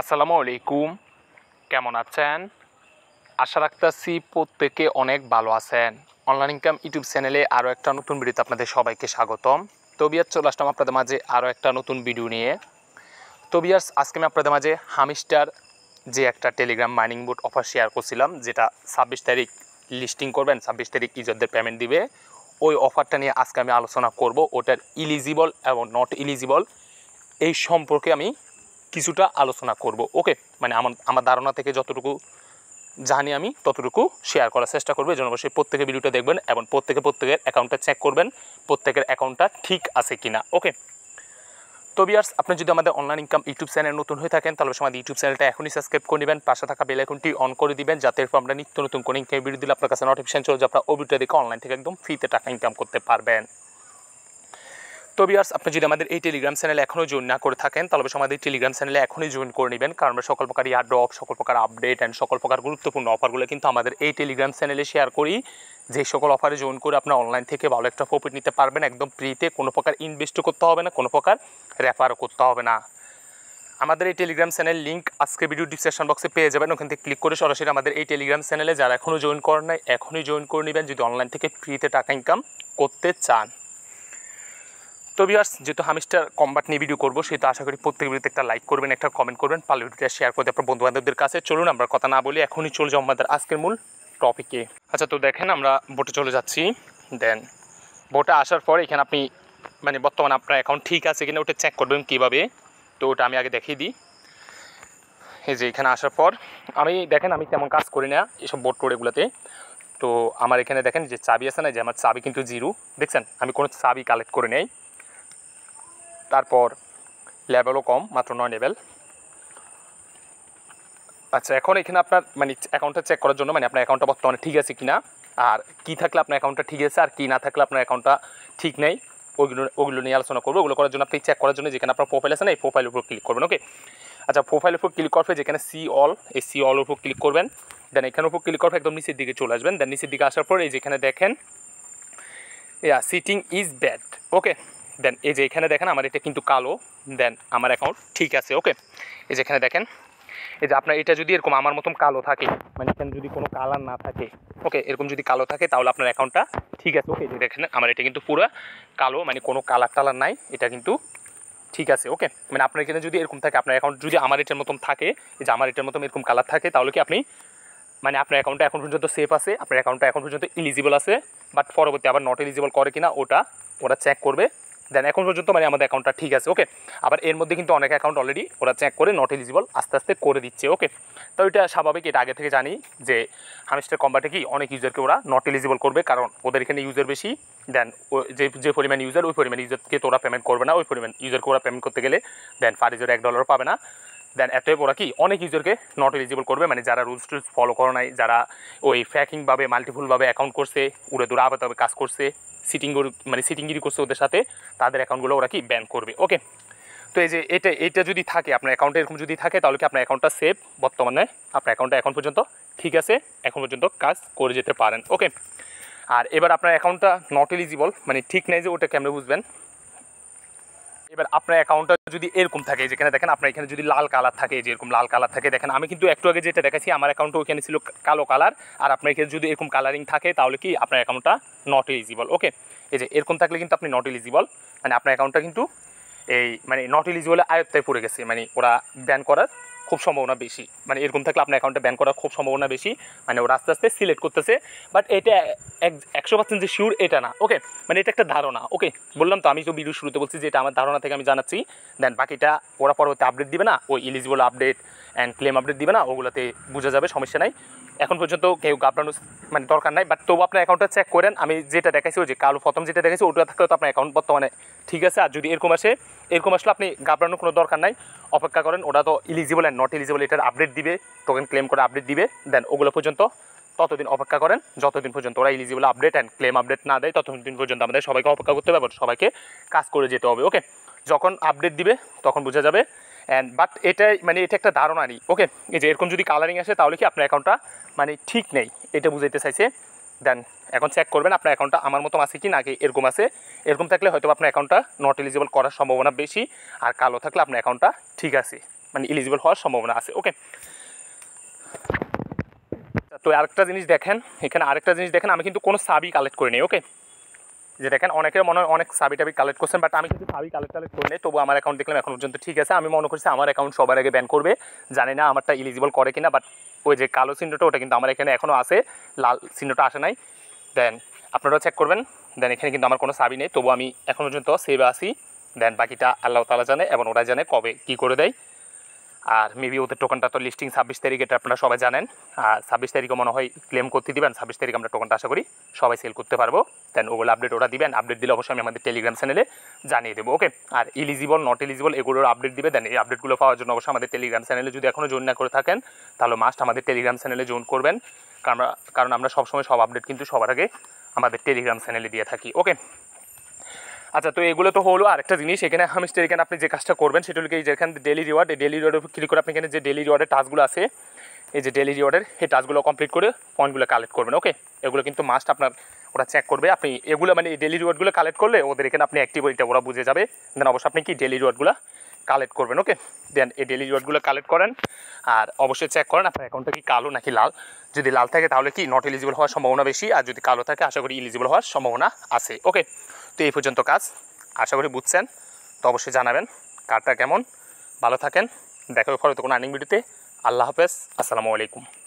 আসসালামু আলাইকুম কেমন আছেন আশা রাখতেছি প্রত্যেকে অনেক ভালো আছেন অনলাইন ইনকাম ইউটিউব চ্যানেলে আরও একটা নতুন ভিডিওতে আপনাদের সবাইকে স্বাগতম তবিয়ার চলে আসলাম আপনাদের মাঝে আরও একটা নতুন ভিডিও নিয়ে তবিয়ার্স আজকে আমি আপনাদের মাঝে হামিস্টার যে একটা Telegram mining board offer share করছিলাম যেটা ছাব্বিশ তারিখ লিস্টিং করবেন ছাব্বিশ তারিখ ইজতদের পেমেন্ট দিবে ওই অফারটা নিয়ে আজকে আমি আলোচনা করব ওটার ইলিজিবল এবং নট ইলিজিবল এই সম্পর্কে আমি কিছুটা আলোচনা করব ওকে মানে আমার আমার ধারণা থেকে যতটুকু জানি আমি ততটুকু শেয়ার করার চেষ্টা করবো যেন অবশ্যই প্রত্যেকে ভিডিওটা দেখবেন এবং প্রত্যেকে প্রত্যেকের অ্যাকাউন্টটা চেক করবেন প্রত্যেকের অ্যাকাউন্টটা ঠিক আছে কিনা ওকে তো বিয়ার্স আপনি যদি আমাদের অনলাইন ইনকাম ইউটিউব চ্যানেল নতুন হয়ে থাকেন তাহলে আমাদের ইউটিউব চ্যানেলটা এখনই সাবস্ক্রাইব করে নেবেন পাশে থাকা বেল আইকনটি অন করে দিবেন যাতে আমরা নিত্য নতুন কোনো ইনকাম ভিডিও দিলে আপনার কাছে নোটিফিকেশন চলে যে আপনার ওবিটা দেখে অনলাইন থেকে একদম ফ্রিতে টাকা ইনকাম করতে পারবেন তো বিয়ার্স আপনি যদি আমাদের এই টেলিগ্রাম চ্যানেলে এখনও জয়েন না করে থাকেন তাহলে অবশ্যই আমাদের টেলিগ্রাম চ্যানেলে এখনই জয়েন করে নেবেন কারণ সকল প্রকার ইয়ার ড্রপ সকল প্রকার আপডেট অ্যান্ড সকল প্রকার গুরুত্বপূর্ণ অফারগুলো কিন্তু আমাদের এই টেলিগ্রাম চ্যানেলে শেয়ার করি যে সকল অফারে জয়েন করে আপনার অনলাইন থেকে ভালো একটা প্রফিট নিতে পারবেন একদম ফ্রিতে কোনো প্রকার ইনভেস্টও করতে হবে না কোনো প্রকার রেফারও করতে হবে না আমাদের এই টেলিগ্রাম চ্যানেল লিঙ্ক আজকে ভিডিও ডিসক্রিপশন বক্সে পেয়ে যাবেন ওখান থেকে ক্লিক করে সরাসরি আমাদের এই টেলিগ্রাম চ্যানেলে যারা এখনও জয়েন করেন নাই এখনই জয়েন করে নেবেন যদি অনলাইন থেকে ফ্রিতে টাকা ইনকাম করতে চান তো বিয়ার্স যেহেতু হামিস্টার কম্বাট নিয়ে ভিডিও করবো সেহেতু আশা করি প্রত্যেক ভিডিওতে একটা লাইক করবেন একটা কমেন্ট করবেন পারলে ভিডিওটা শেয়ার করতে আপনার বন্ধুবান্ধবদের কাছে চলুন আমরা কথা না বলি এখনই চলে যাবো আমাদের আজকের মূল টপিকে আচ্ছা তো দেখেন আমরা বোটে চলে যাচ্ছি দেন বোটে আসার পর এখানে আপনি মানে বর্তমানে আপনার অ্যাকাউন্ট ঠিক আছে কিনা ওটা চেক করবেন কীভাবে তো ওটা আমি আগে দেখিয়ে দিই এই যে এখানে আসার পর আমি দেখেন আমি তেমন কাজ করি না এসব বোট টোট এগুলোতে তো আমার এখানে দেখেন যে চাবি আছে না যে আমার চাবি কিন্তু জিরো দেখছেন আমি কোনো চাবি কালেক্ট করে নেই তারপর লেভেলও কম মাত্র নয় লেভেল আচ্ছা এখন এখানে আপনার মানে অ্যাকাউন্টটা চেক করার জন্য মানে আপনার অ্যাকাউন্টটা বর্তমানে ঠিক আছে কি না আর কি থাকলে আপনার অ্যাকাউন্টটা ঠিক আছে আর কি না থাকলে আপনার অ্যাকাউন্টটা ঠিক নেই ওইগুলো ওইগুলো নিয়ে আলোচনা করবো ওগুলো করার জন্য আপনি চেক করার জন্য যেখানে আপনার প্রোফাইল আছে না এই প্রোফাইলের উপর ক্লিক করবেন ওকে আচ্ছা প্রোফাইলের উপর ক্লিক করবে যেখানে সি অল এই সি অল উপর ক্লিক করবেন দেন এখানে উপর ক্লিক করবে একদম নিচের দিকে চলে আসবেন দেন নিচের দিকে আসার পর এই যেখানে দেখেন sitting is bad okay then এই যে এখানে দেখেন আমার এটা কিন্তু কালো দেন আমার অ্যাকাউন্ট ঠিক আছে ওকে এই যে এখানে দেখেন এই যে আপনার এটা যদি এরকম আমার মতন কালো থাকে মানে এখানে যদি কোনো কালার না থাকে ওকে এরকম যদি কালো থাকে তাহলে আপনার অ্যাকাউন্টটা ঠিক আছে ওকে যে দেখেন আমার এটা কিন্তু পুরো কালো মানে কোনো কালার টালার নাই এটা কিন্তু ঠিক আছে ওকে মানে আপনার এখানে যদি এরকম থাকে আপনার অ্যাকাউন্ট যদি আমার এটার মতন থাকে যে আমার এটার মতন এরকম কালার থাকে তাহলে কি আপনি মানে আপনার অ্যাকাউন্টটা এখন পর্যন্ত সেফ আছে আপনার অ্যাকাউন্টটা এখন পর্যন্ত ইলিজিবল আছে বাট পরবর্তী আবার নট এলিজিবল করে কিনা ওটা ওরা চেক করবে দেন এখন পর্যন্ত মানে আমাদের অ্যাকাউন্টটা ঠিক আছে ওকে আবার এর মধ্যে কিন্তু অনেক অ্যাকাউন্ট অলরেডি ওরা চেক করে নট এলিজিবল আস্তে আস্তে করে দিচ্ছে ওকে তো এটা স্বাভাবিক এটা আগে থেকে জানি যে হামিস্টার কম্বাটে কি অনেক ইউজারকে ওরা নট এলিজিবল করবে কারণ ওদের এখানে ইউজার বেশি দেন যে যে পরিমাণ ইউজার ওই পরিমাণ ইউজারকে তো ওরা পেমেন্ট করবে না ওই পরিমাণ ইউজারকে ওরা পেমেন্ট করতে গেলে দেন ফার ইউজার এক ডলারও পাবে না দেন এতএব ওরা কি অনেক ইউজারকে নট এলিজিবল করবে মানে যারা রুলস টুলস ফলো করো নাই যারা ওই ফ্যাকিংভাবে মাল্টিফুলভাবে অ্যাকাউন্ট করছে উড়ে দূরে আবার কাজ করছে সিটিং মানে সিটিংগিরি করছে ওদের সাথে তাদের অ্যাকাউন্টগুলো ওরা কি ব্যান করবে ওকে তো এই যে এটা এটা যদি থাকে আপনার অ্যাকাউন্টে এরকম যদি থাকে তাহলে কি আপনার অ্যাকাউন্টটা সেভ বর্তমানে আপনার অ্যাকাউন্টটা এখন পর্যন্ত ঠিক আছে এখন পর্যন্ত কাজ করে যেতে পারেন ওকে আর এবার আপনার অ্যাকাউন্টটা নট এলিজিবল মানে ঠিক নাই যে ওটা ক্যামেরা বুঝবেন এবার আপনার অ্যাকাউন্টটা যদি এরকম থাকে যেখানে দেখেন আপনার এখানে যদি লাল কালার থাকে যেরকম লাল কালার থাকে দেখেন আমি কিন্তু একটু আগে যেটা দেখেছি আমার অ্যাকাউন্টটা ওইখানে ছিল কালো কালার আর আপনার এখানে যদি এরকম কালারিং থাকে তাহলে কি আপনার অ্যাকাউন্টটা নট এলিজিবল ওকে এই যে এরকম থাকলে কিন্তু আপনি নট এলিজিবল মানে আপনার অ্যাকাউন্টটা কিন্তু এই মানে নট এলিজিবলের আয়ত্তায় পড়ে গেছে মানে ওরা ব্যান করার খুব সম্ভাবনা বেশি মানে এরকম থাকলে আপনার অ্যাকাউন্টে ব্যান করার খুব সম্ভাবনা বেশি মানে ওরা আস্তে আস্তে সিলেক্ট করতেছে বাট এটা একশো পার্সেন্ট যে শিওর এটা না ওকে মানে এটা একটা ধারণা ওকে বললাম তো আমি তো ভিডিও শুরুতে বলছি যে এটা আমার ধারণা থেকে আমি জানাচ্ছি দেন বাকিটা ওরা পরবর্তী আপডেট দিবে না ওই eligible update and claim update দিবে না ওগুলোতে বোঝা যাবে সমস্যা নাই এখন পর্যন্ত কেউ আপনার মানে দরকার নাই বাট তবু আপনার অ্যাকাউন্টটা চেক করেন আমি যেটা দেখাইছি ওই যে কালো প্রথম যেটা দেখাইছি ওটা থাকলে তো আপনার অ্যাকাউন্ট বর্তমানে ঠিক আছে আর যদি এরকম আসে এরকম আসলে আপনি গাবড়ানোর কোনো দরকার নাই অপেক্ষা করেন ওটা তো ইলিজিবল অ্যান্ড নট ইলিজিবল এটার আপডেট দিবে টোকেন ক্লেম করে আপডেট দিবে দেন ওগুলো পর্যন্ত ততদিন অপেক্ষা করেন যতদিন পর্যন্ত ওরা eligible update and claim update না দেয় ততদিন পর্যন্ত আমাদের সবাইকে অপেক্ষা করতে হবে সবাইকে কাজ করে যেতে হবে ওকে যখন আপডেট দিবে তখন বোঝা যাবে অ্যান্ড বাট এটাই মানে এটা একটা ধারণা নেই ওকে এই যে এরকম যদি কালারিং আসে তাহলে কি আপনার অ্যাকাউন্টটা মানে ঠিক নেই এটা বুঝাইতে চাইছে দেন এখন চেক করবেন আপনার অ্যাকাউন্টটা আমার মতো আছে কি নাকি এরকম আছে এরকম থাকলে হয়তো আপনার অ্যাকাউন্টটা নট এলিজিবল করার সম্ভাবনা বেশি আর কালো থাকলে আপনার অ্যাকাউন্টটা ঠিক আছে মানে এলিজিবল হওয়ার সম্ভাবনা আছে ওকে তো আরেকটা জিনিস দেখেন এখানে আরেকটা জিনিস দেখেন আমি কিন্তু কোনো সাবই কালেক্ট করিনি ওকে যে দেখেন অনেকের মনে হয় অনেক সাবি টাবি কালেক্ট করছেন বাট আমি কিন্তু সাবি কালেক্ট কালেক্ট করি নাই তবু আমার অ্যাকাউন্ট দেখলাম এখন পর্যন্ত ঠিক আছে আমি মনে করছি আমার অ্যাকাউন্ট সবার আগে ব্যান করবে জানি না আমারটা ইলিজিবল করে কিনা বাট ওই যে কালো চিহ্নটা ওটা কিন্তু আমার এখানে এখনও আছে লাল চিহ্নটা আসে নাই দেন আপনারাও চেক করবেন দেন এখানে কিন্তু আমার কোনো সাবি নেই তবু আমি এখন পর্যন্ত সেভে আসি দেন বাকিটা আল্লাহ তালা জানে এবং ওরা জানে কবে কি করে দেয় আর মেবি ওদের টোকনটা তো লিস্টিং ছাব্বিশ তারিখ এটা আপনারা সবাই জানেন আর ছাব্বিশ তারিখে মনে হয় ক্লেম করতে দিবেন ছাব্বিশ তারিখ আমরা টোকনটা আশা করি সবাই সেল করতে পারবো দেন ওগুলো আপডেট ওরা দিবেন আপডেট দিলে অবশ্যই আমি আমাদের টেলিগ্রাম চ্যানেলে জানিয়ে দেবো ওকে আর ইলিজিবল নট ইলিজিবল এগুলোর আপডেট দিবে দেন এই আপডেটগুলো পাওয়ার জন্য অবশ্যই আমাদের টেলিগ্রাম চ্যানেলে যদি এখনও জয়েন না করে থাকেন তাহলে মাস্ট আমাদের টেলিগ্রাম চ্যানেলে জয়েন করবেন কারণ আমরা কারণ আমরা সবসময় সব আপডেট কিন্তু সবার আগে আমাদের টেলিগ্রাম চ্যানেলে দিয়ে থাকি ওকে আচ্ছা তো এগুলো তো হলো আরেকটা জিনিস এখানে হামস্টার এখানে আপনি যে কাজটা করবেন সেটা হলো কি যেখানে ডেলি রিওয়ার্ড এই ডেলি রিওয়ার্ডের ক্লিক করে আপনি এখানে যে ডেলি রিওয়ার্ডের টাস্কগুলো আছে এই যে ডেলি রিওয়ার্ডের সেই টাস্কগুলো কমপ্লিট করে পয়েন্টগুলো কালেক্ট করবেন ওকে এগুলো কিন্তু মাস্ট আপনার ওরা চেক করবে আপনি এগুলো মানে ডেলি রিওয়ার্ডগুলো কালেক্ট করলে ওদের এখানে আপনি অ্যাক্টিভ ওরা বুঝে যাবে দেন অবশ্যই আপনি কি ডেলি রিওয়ার্ডগুলো কালেক্ট করবেন ওকে দেন এই ডেলি রিওয়ার্ডগুলো কালেক্ট করেন আর অবশ্যই চেক করেন আপনার অ্যাকাউন্টটা কি কালো নাকি লাল যদি লাল থাকে তাহলে কি নট এলিজিবল হওয়ার সম্ভাবনা বেশি আর যদি কালো থাকে আশা করি ইলিজিবল হওয়ার সম্ভাবনা আছে ওকে তো এই পর্যন্ত কাজ আশা করি বুঝছেন তো অবশ্যই জানাবেন কারটা কেমন ভালো থাকেন দেখা হবে পরবর্তী কোনো আর্নিং ভিডিওতে আল্লাহ হাফেজ আসসালামু আলাইকুম